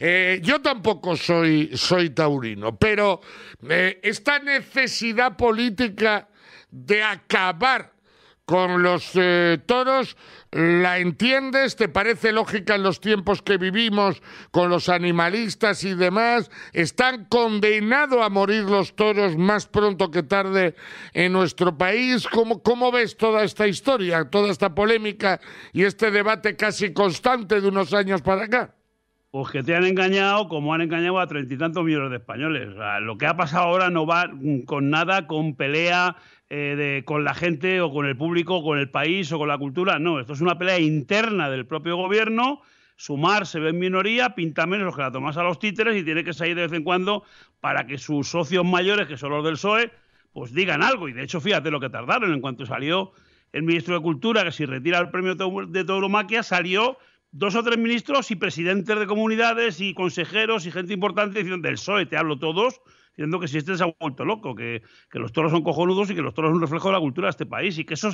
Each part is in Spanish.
Eh, yo tampoco soy, taurino, pero eh, esta necesidad política de acabar con los eh, toros, ¿la entiendes? ¿Te parece lógica en los tiempos que vivimos con los animalistas y demás? ¿Están condenados a morir los toros más pronto que tarde en nuestro país? ¿Cómo ves toda esta historia, toda esta polémica y este debate casi constante de unos años para acá? pues que te han engañado como han engañado a treinta y tantos millones de españoles. lo que ha pasado ahora no va con nada, con pelea eh, con la gente o con el público, con el país o con la cultura. No, esto es una pelea interna del propio gobierno. Sumar se ve en minoría, pinta menos los que la tomas a los títeres y tiene que salir de vez en cuando para que sus socios mayores, que son los del PSOE, pues digan algo. Y de hecho, fíjate lo que tardaron. En cuanto salió el ministro de Cultura, que si retira el premio de Tauromaquia, salió dos o tres ministros y presidentes de comunidades y consejeros y gente importante diciendo del PSOE, te hablo todos, diciendo que si este se ha vuelto loco, que, los toros son cojonudos y que los toros son un reflejo de la cultura de este país. Y que eso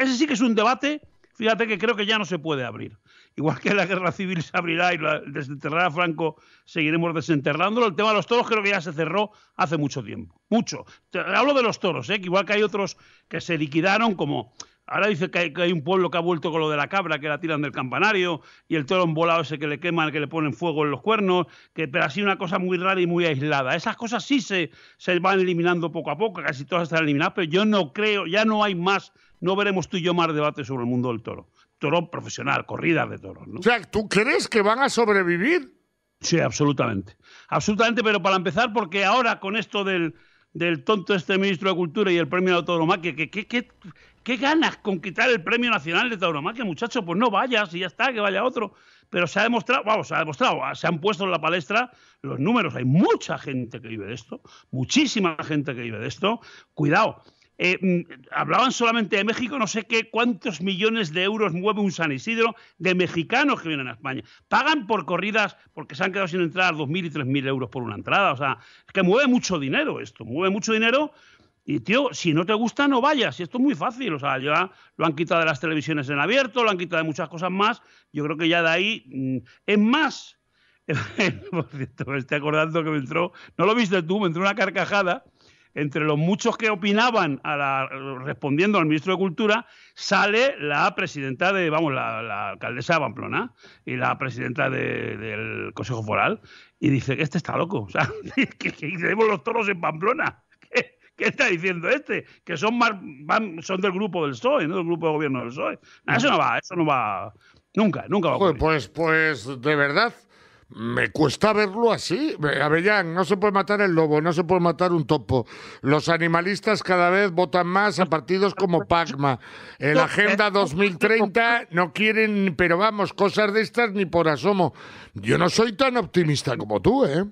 ese sí que es un debate, fíjate que creo que ya no se puede abrir. Igual que la guerra civil se abrirá y la, desenterrará a Franco, seguiremos desenterrándolo. El tema de los toros creo que ya se cerró hace mucho tiempo. Mucho. hablo de los toros, ¿eh? igual que hay otros que se liquidaron como Ahora dice que hay, un pueblo que ha vuelto con lo de la cabra, que la tiran del campanario, y el toro envolado ese que le queman, que le ponen fuego en los cuernos, que, pero así una cosa muy rara y muy aislada. Esas cosas sí se, se van eliminando poco a poco, casi todas están eliminadas, pero yo no creo, ya no hay más, no veremos tú y yo más debate sobre el mundo del toro. Toro profesional, corrida de toros. ¿no? O sea, ¿tú crees que van a sobrevivir? Sí, absolutamente. Absolutamente, pero para empezar, porque ahora con esto del del tonto este ministro de Cultura y el premio de Tauromaquia. que qué, qué, ganas con quitar el premio nacional de Tauromaquia, muchacho? Pues no vayas y ya está, que vaya otro. Pero se ha demostrado, vamos, se ha demostrado, se han puesto en la palestra los números. Hay mucha gente que vive de esto, muchísima gente que vive de esto. Cuidado, eh, mm, hablaban solamente de México, no sé qué, cuántos millones de euros mueve un San Isidro de mexicanos que vienen a España. Pagan por corridas porque se han quedado sin entrar 2.000 y 3.000 euros por una entrada. O sea, es que mueve mucho dinero esto, mueve mucho dinero. Y tío, si no te gusta, no vayas. Y esto es muy fácil. O sea, ya lo han quitado de las televisiones en abierto, lo han quitado de muchas cosas más. Yo creo que ya de ahí. Mm, es más, por cierto, me estoy acordando que me entró. No lo viste tú, me entró una carcajada entre los muchos que opinaban a respondiendo al ministro de Cultura, sale la presidenta de, vamos, la, alcaldesa de Pamplona y la presidenta del Consejo Foral y dice que este está loco, o sea, que, tenemos los toros en Pamplona. ¿Qué, está diciendo este? Que son más, son del grupo del PSOE, no del grupo de gobierno del PSOE. eso no va, eso no va, nunca, nunca va a ocurrir. pues, pues de verdad me cuesta verlo así. Avellán, no se puede matar el lobo, no se puede matar un topo. Los animalistas cada vez votan más a partidos como PACMA. En la Agenda 2030 no quieren, pero vamos, cosas de estas ni por asomo. Yo no soy tan optimista como tú, ¿eh?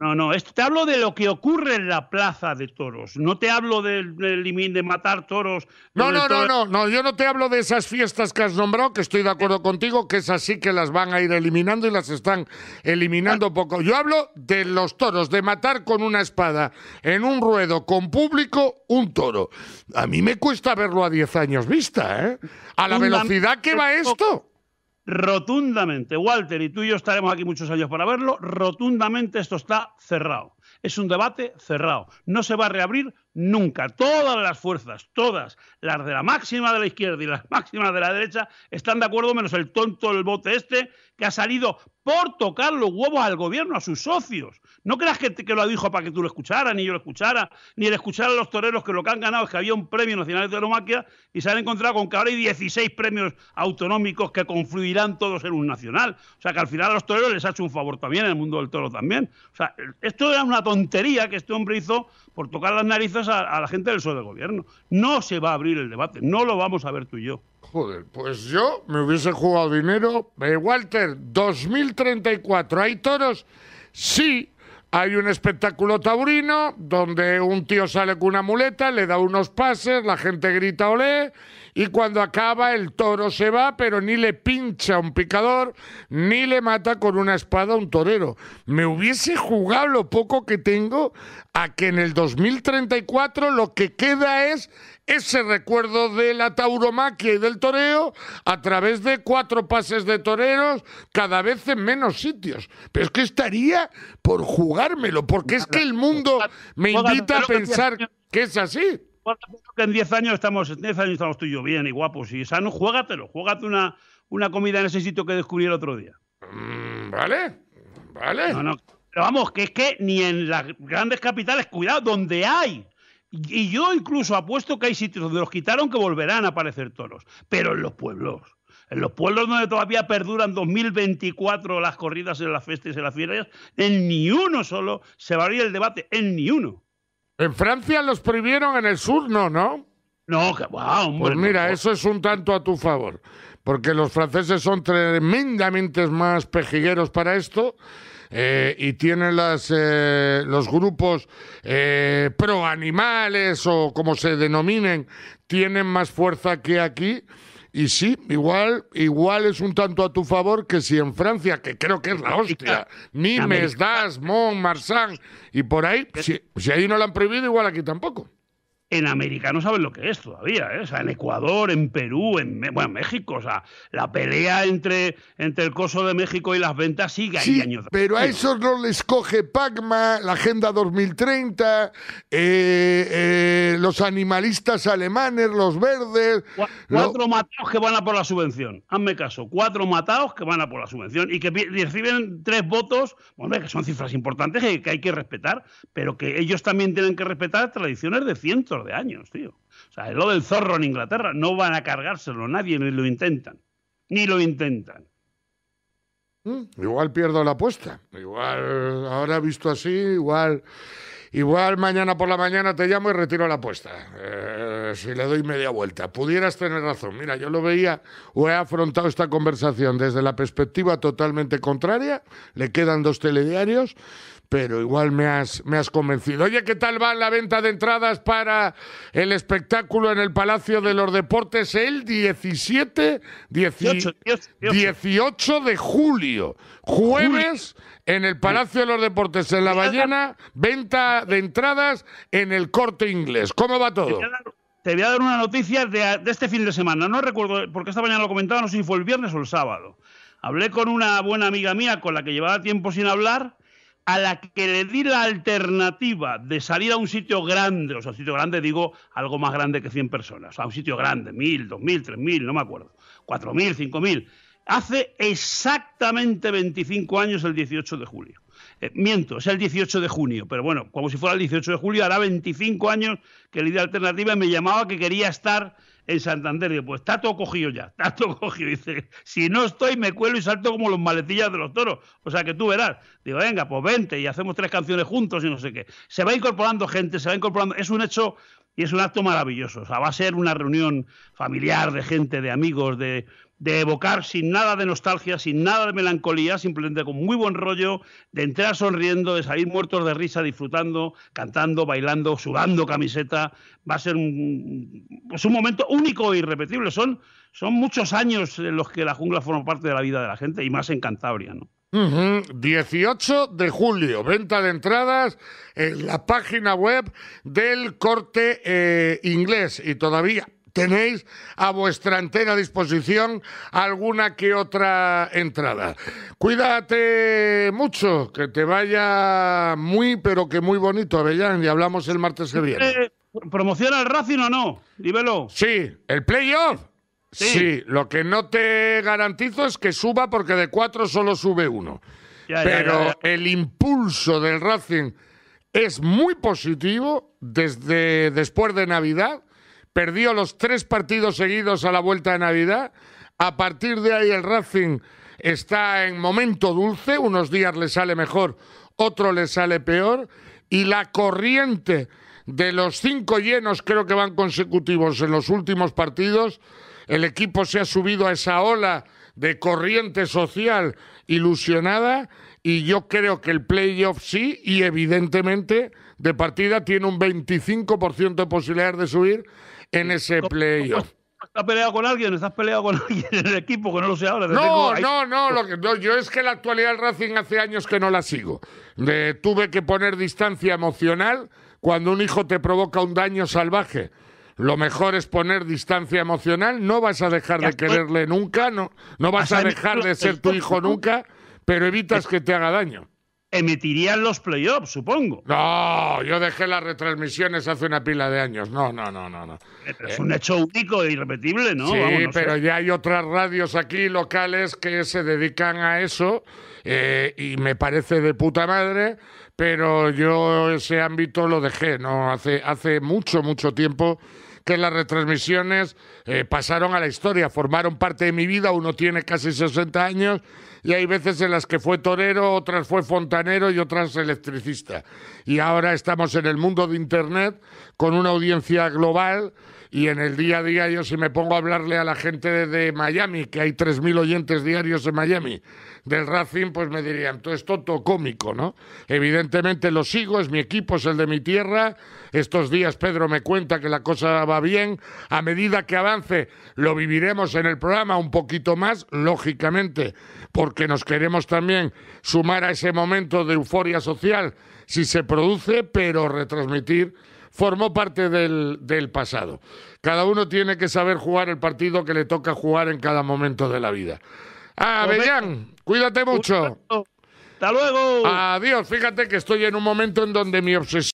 No, no, te hablo de lo que ocurre en la plaza de toros. No te hablo de matar toros. No, no, no, no, no, yo no te hablo de esas fiestas que has nombrado, que estoy de acuerdo eh. contigo, que es así que las van a ir eliminando y las están eliminando ah. poco. Yo hablo de los toros, de matar con una espada en un ruedo con público un toro. A mí me cuesta verlo a 10 años vista, ¿eh? A la velocidad que va esto rotundamente, Walter, y tú y yo estaremos aquí muchos años para verlo, rotundamente esto está cerrado. Es un debate cerrado. No se va a reabrir nunca. Todas las fuerzas, todas, las de la máxima de la izquierda y las máximas de la derecha, están de acuerdo, menos el tonto, del bote este, que ha salido por tocar los huevos al gobierno, a sus socios. No creas que, que lo dijo para que tú lo escucharas, ni yo lo escuchara, ni el escuchar a los toreros que lo que han ganado es que había un premio nacional de toromaquia... y se han encontrado con que ahora hay 16 premios autonómicos que confluirán todos en un nacional. O sea que al final a los toreros les ha hecho un favor también, en el mundo del toro también. O sea, esto era una tontería que este hombre hizo por tocar las narices a, la gente del suelo del gobierno. No se va a abrir el debate, no lo vamos a ver tú y yo. Joder, pues yo me hubiese jugado dinero. Walter, 2034, ¿hay toros? Sí, hay un espectáculo taurino donde un tío sale con una muleta, le da unos pases, la gente grita olé y cuando acaba el toro se va, pero ni le pincha un picador, ni le mata con una espada a un torero. Me hubiese jugado lo poco que tengo a que en el 2034 lo que queda es ese recuerdo de la tauromaquia y del toreo a través de cuatro pases de toreros cada vez en menos sitios. Pero es que estaría por jugármelo, porque es que el mundo me invita a pensar que es así. en 10 años estamos, en diez años estamos tú y yo bien y guapos y sano, juégatelo, juégate una, una comida en ese sitio que descubrí el otro día. Mm, vale, vale. Pero vamos, que es que ni en las grandes capitales, cuidado, donde hay y yo incluso apuesto que hay sitios donde los quitaron que volverán a aparecer toros, pero en los pueblos. En los pueblos donde todavía perduran 2024 las corridas en las festas y en las fiestas en ni uno solo se va a abrir el debate, en ni uno. En Francia los prohibieron, en el sur no, ¿no? No, que va, wow, Pues mira, eso es un tanto a tu favor, porque los franceses son tremendamente más pejigueros para esto eh, y tienen las, eh, los grupos eh, pro animales o como se denominen, tienen más fuerza que aquí. Y sí, igual, igual es un tanto a tu favor que si en Francia, que creo que es la hostia, Nimes, Das, Mont, Marsan y por ahí, si, si ahí no lo han prohibido, igual aquí tampoco en América no saben lo que es todavía, ¿eh? o sea, en Ecuador, en Perú, en bueno, México, o sea, la pelea entre, entre el coso de México y las ventas sigue sí, años. Pero a esos no les coge Pacma, la Agenda 2030, eh, eh, los animalistas alemanes, los verdes. cuatro matados que van a por la subvención, hazme caso, cuatro matados que van a por la subvención y que reciben tres votos, bueno, que son cifras importantes que hay que respetar, pero que ellos también tienen que respetar tradiciones de cientos de años, tío. O sea, lo del zorro en Inglaterra. No van a cargárselo, nadie ni lo intentan. Ni lo intentan. Mm. igual pierdo la apuesta. Igual, ahora visto así, igual. Igual mañana por la mañana te llamo y retiro la apuesta. Eh, si pues, le doy media vuelta. Pudieras tener razón. Mira, yo lo veía o he afrontado esta conversación desde la perspectiva totalmente contraria. Le quedan dos telediarios, pero igual me has, me has convencido. Oye, ¿qué tal va la venta de entradas para el espectáculo en el Palacio de los Deportes el 17, 18, 18 de julio? Jueves en el Palacio de los Deportes en La Ballena, venta de entradas en el corte inglés. ¿Cómo va todo? te voy a dar una noticia de, este fin de semana. No recuerdo, porque esta mañana lo comentaba, no sé si fue el viernes o el sábado. Hablé con una buena amiga mía con la que llevaba tiempo sin hablar, a la que le di la alternativa de salir a un sitio grande, o sea, un sitio grande digo algo más grande que 100 personas, o sea, un sitio grande, 1.000, 2.000, 3.000, no me acuerdo, 4.000, 5.000. Hace exactamente 25 años, el 18 de julio. Eh, miento, es el 18 de junio, pero bueno, como si fuera el 18 de julio, hará 25 años que la idea alternativa me llamaba que quería estar en Santander. Digo, pues está todo cogido ya, está todo cogido. Dice, si no estoy, me cuelo y salto como los maletillas de los toros. O sea que tú verás. Digo, venga, pues vente y hacemos tres canciones juntos y no sé qué. Se va incorporando gente, se va incorporando. Es un hecho y es un acto maravilloso. O sea, va a ser una reunión familiar de gente, de amigos, de de evocar sin nada de nostalgia, sin nada de melancolía, simplemente con muy buen rollo, de entrar sonriendo, de salir muertos de risa, disfrutando, cantando, bailando, sudando camiseta. Va a ser un, momento único e irrepetible. Son, son muchos años en los que la jungla forma parte de la vida de la gente y más en Cantabria, ¿no? 18 de julio, venta de entradas en la página web del corte eh, inglés y todavía tenéis a vuestra entera disposición alguna que otra entrada. Cuídate mucho, que te vaya muy, pero que muy bonito, Avellán, y hablamos el martes que viene. Eh, ¿Promociona el Racing o no? Díbelo. Sí, el playoff. Sí. lo que no te garantizo es que suba porque de cuatro solo sube uno. pero el impulso del Racing es muy positivo desde después de Navidad perdió los tres partidos seguidos a la vuelta de Navidad. A partir de ahí el Racing está en momento dulce, unos días le sale mejor, otro le sale peor, y la corriente de los cinco llenos creo que van consecutivos en los últimos partidos, el equipo se ha subido a esa ola de corriente social ilusionada y yo creo que el playoff sí y evidentemente de partida tiene un 25% de posibilidades de subir en ese playoff. ¿Estás peleado con alguien? ¿Estás peleado con alguien en el equipo que no lo sé ahora? No, no, no, lo que, Yo es que la actualidad del Racing hace años que no la sigo. tuve que poner distancia emocional cuando un hijo te provoca un daño salvaje. Lo mejor es poner distancia emocional. No vas a dejar de pues. quererle nunca, no, no vas a dejar de ser tu hijo nunca, pero evitas que te haga daño emitirían los playoffs, supongo. No, yo dejé las retransmisiones hace una pila de años. No, no, no, no. Eh, es eh, un hecho único e irrepetible, ¿no? Sí, pero ya hay otras radios aquí locales que se dedican a eso eh, y me parece de puta madre, pero yo ese ámbito lo dejé, ¿no? Hace, hace mucho, mucho tiempo que las retransmisiones eh, pasaron a la historia, formaron parte de mi vida, uno tiene casi 60 años y hay veces en las que fue torero, otras fue fontanero y otras electricista. Y ahora estamos en el mundo de Internet con una audiencia global y en el día a día yo si me pongo a hablarle a la gente de Miami, que hay 3.000 oyentes diarios en Miami, del Racing, pues me dirían, todo es tonto cómico, ¿no? Evidentemente lo sigo, es mi equipo, es el de mi tierra. Estos días Pedro me cuenta que la cosa va bien. A medida que avance, lo viviremos en el programa un poquito más, lógicamente, porque nos queremos también sumar a ese momento de euforia social si se produce, pero retransmitir formó parte del, del, pasado. Cada uno tiene que saber jugar el partido que le toca jugar en cada momento de la vida. Bellán cuídate mucho. Hasta luego. Adiós. Fíjate que estoy en un momento en donde mi obsesión...